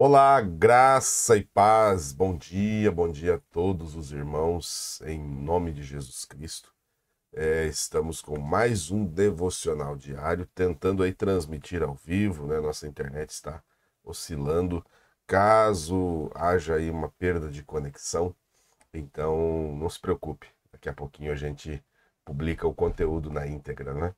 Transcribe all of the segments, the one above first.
Olá, graça e paz. Bom dia, bom dia a todos os irmãos, em nome de Jesus Cristo. É, estamos com mais um devocional diário, tentando aí transmitir ao vivo, né? Nossa internet está oscilando. Caso haja aí uma perda de conexão, então não se preocupe. Daqui a pouquinho a gente publica o conteúdo na íntegra, né?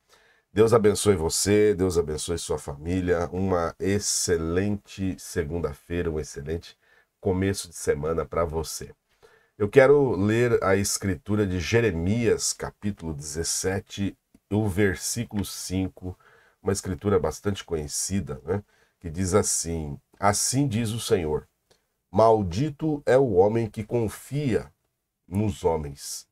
Deus abençoe você, Deus abençoe sua família. Uma excelente segunda-feira, um excelente começo de semana para você. Eu quero ler a escritura de Jeremias, capítulo 17, o versículo 5, uma escritura bastante conhecida, né? Que diz assim: Assim diz o Senhor: Maldito é o homem que confia nos homens,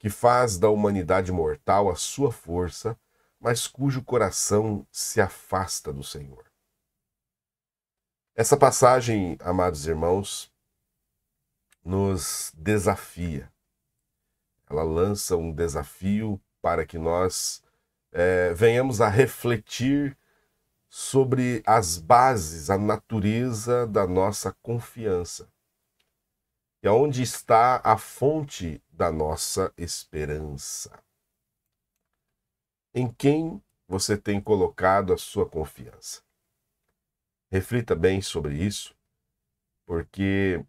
que faz da humanidade mortal a sua força mas cujo coração se afasta do Senhor. Essa passagem, amados irmãos, nos desafia. Ela lança um desafio para que nós é, venhamos a refletir sobre as bases, a natureza da nossa confiança. E aonde é está a fonte da nossa esperança em quem você tem colocado a sua confiança. Reflita bem sobre isso, porque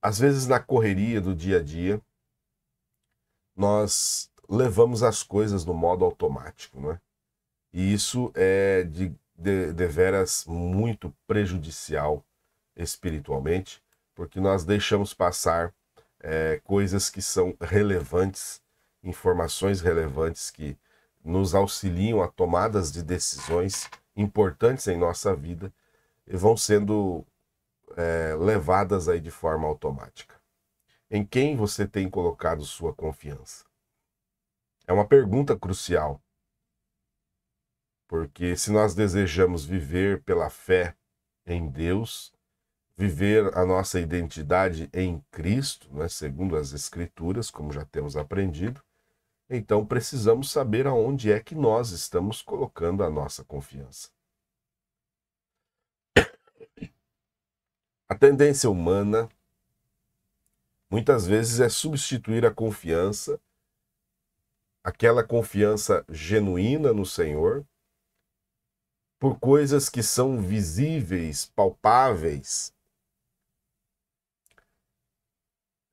às vezes na correria do dia a dia, nós levamos as coisas no modo automático, não é? E isso é de, de, de veras muito prejudicial espiritualmente, porque nós deixamos passar é, coisas que são relevantes informações relevantes que nos auxiliam a tomadas de decisões importantes em nossa vida e vão sendo é, levadas aí de forma automática. Em quem você tem colocado sua confiança? É uma pergunta crucial, porque se nós desejamos viver pela fé em Deus, viver a nossa identidade em Cristo, né, segundo as Escrituras, como já temos aprendido, então precisamos saber aonde é que nós estamos colocando a nossa confiança. A tendência humana muitas vezes é substituir a confiança, aquela confiança genuína no Senhor, por coisas que são visíveis, palpáveis,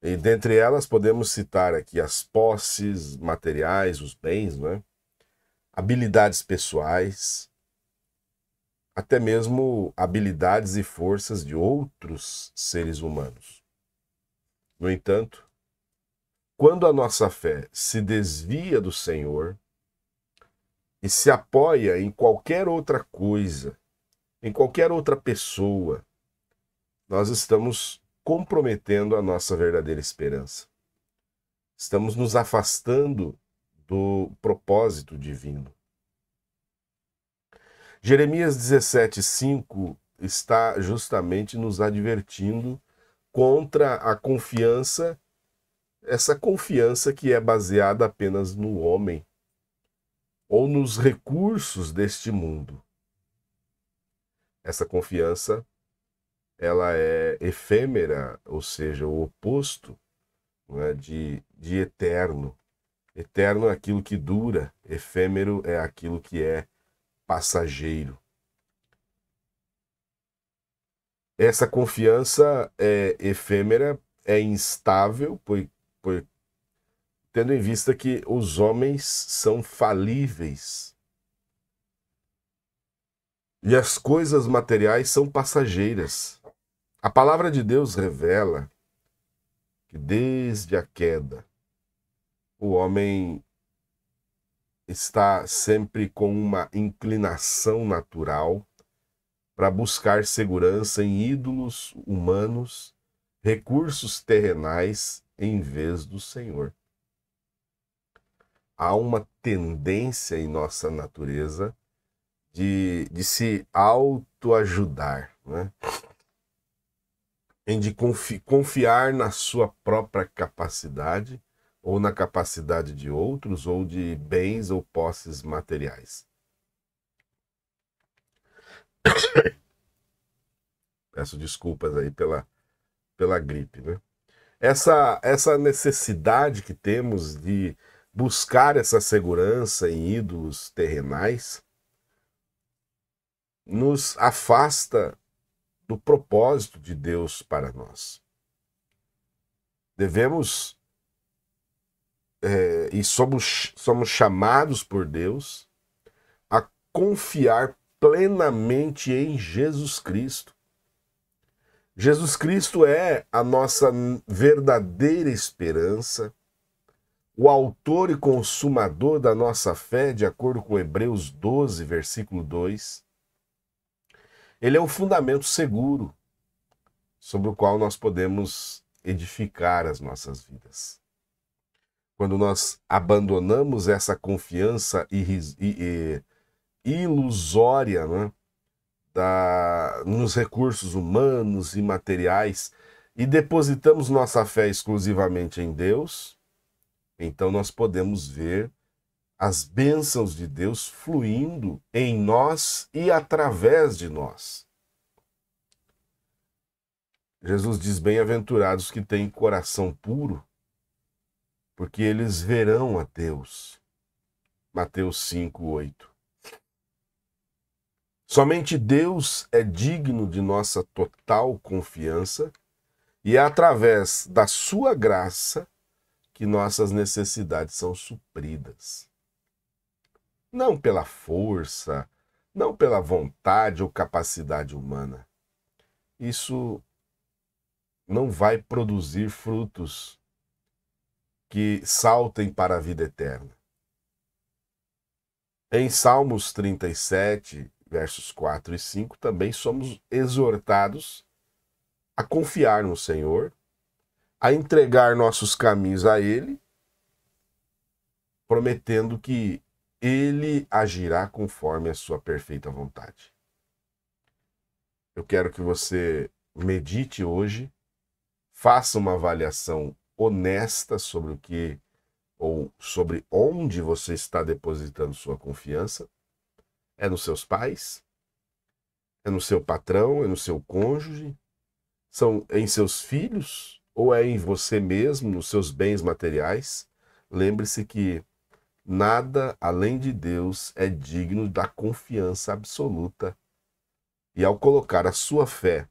E dentre elas podemos citar aqui as posses materiais, os bens, né? habilidades pessoais, até mesmo habilidades e forças de outros seres humanos. No entanto, quando a nossa fé se desvia do Senhor e se apoia em qualquer outra coisa, em qualquer outra pessoa, nós estamos comprometendo a nossa verdadeira esperança. Estamos nos afastando do propósito divino. Jeremias 17:5 está justamente nos advertindo contra a confiança, essa confiança que é baseada apenas no homem ou nos recursos deste mundo. Essa confiança ela é efêmera, ou seja, o oposto né, de, de eterno. Eterno é aquilo que dura, efêmero é aquilo que é passageiro. Essa confiança é efêmera, é instável, pois, pois, tendo em vista que os homens são falíveis. E as coisas materiais são passageiras. A palavra de Deus revela que desde a queda o homem está sempre com uma inclinação natural para buscar segurança em ídolos humanos, recursos terrenais em vez do Senhor. Há uma tendência em nossa natureza de, de se autoajudar, né? em de confi confiar na sua própria capacidade ou na capacidade de outros ou de bens ou posses materiais. Peço desculpas aí pela, pela gripe, né? Essa, essa necessidade que temos de buscar essa segurança em ídolos terrenais nos afasta do propósito de Deus para nós. Devemos é, e somos, somos chamados por Deus a confiar plenamente em Jesus Cristo. Jesus Cristo é a nossa verdadeira esperança, o autor e consumador da nossa fé, de acordo com Hebreus 12, versículo 2. Ele é o fundamento seguro sobre o qual nós podemos edificar as nossas vidas. Quando nós abandonamos essa confiança ilusória né, da, nos recursos humanos e materiais e depositamos nossa fé exclusivamente em Deus, então nós podemos ver as bênçãos de Deus fluindo em nós e através de nós. Jesus diz: Bem-aventurados que têm coração puro, porque eles verão a Deus. Mateus 5, 8. Somente Deus é digno de nossa total confiança e é através da Sua graça que nossas necessidades são supridas não pela força, não pela vontade ou capacidade humana. Isso não vai produzir frutos que saltem para a vida eterna. Em Salmos 37, versos 4 e 5, também somos exortados a confiar no Senhor, a entregar nossos caminhos a Ele, prometendo que ele agirá conforme a sua perfeita vontade. Eu quero que você medite hoje, faça uma avaliação honesta sobre o que ou sobre onde você está depositando sua confiança. É nos seus pais? É no seu patrão? É no seu cônjuge? São em seus filhos? Ou é em você mesmo, nos seus bens materiais? Lembre-se que Nada além de Deus é digno da confiança absoluta. E ao colocar a sua fé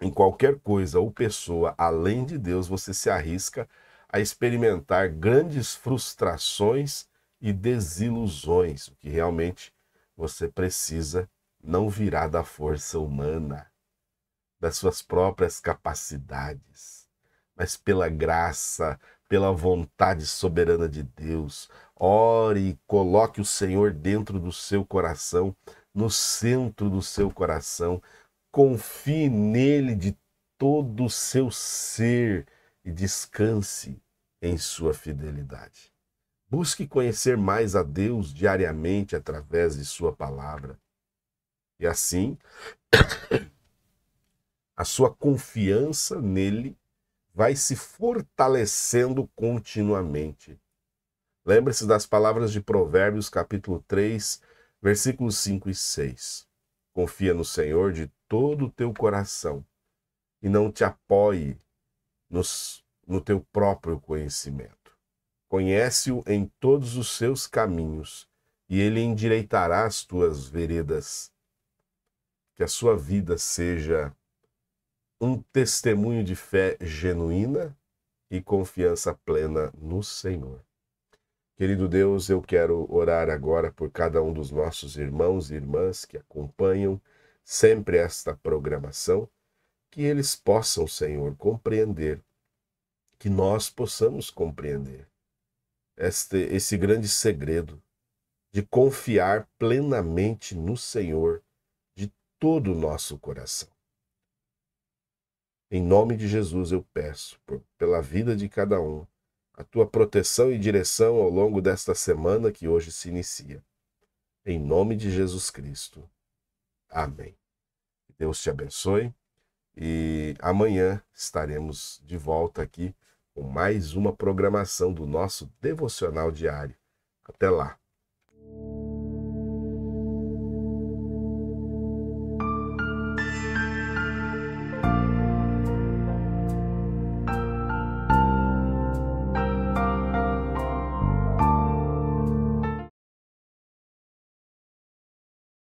em qualquer coisa ou pessoa além de Deus, você se arrisca a experimentar grandes frustrações e desilusões, o que realmente você precisa não virá da força humana, das suas próprias capacidades, mas pela graça pela vontade soberana de Deus. Ore e coloque o Senhor dentro do seu coração, no centro do seu coração. Confie nele de todo o seu ser e descanse em sua fidelidade. Busque conhecer mais a Deus diariamente através de Sua palavra. E assim, a sua confiança nele vai se fortalecendo continuamente. Lembre-se das palavras de Provérbios, capítulo 3, versículos 5 e 6. Confia no Senhor de todo o teu coração e não te apoie nos, no teu próprio conhecimento. Conhece-o em todos os seus caminhos e ele endireitará as tuas veredas. Que a sua vida seja um testemunho de fé genuína e confiança plena no Senhor. Querido Deus, eu quero orar agora por cada um dos nossos irmãos e irmãs que acompanham sempre esta programação, que eles possam, Senhor, compreender, que nós possamos compreender este, esse grande segredo de confiar plenamente no Senhor de todo o nosso coração. Em nome de Jesus eu peço, por, pela vida de cada um, a tua proteção e direção ao longo desta semana que hoje se inicia. Em nome de Jesus Cristo. Amém. Deus te abençoe e amanhã estaremos de volta aqui com mais uma programação do nosso devocional diário. Até lá.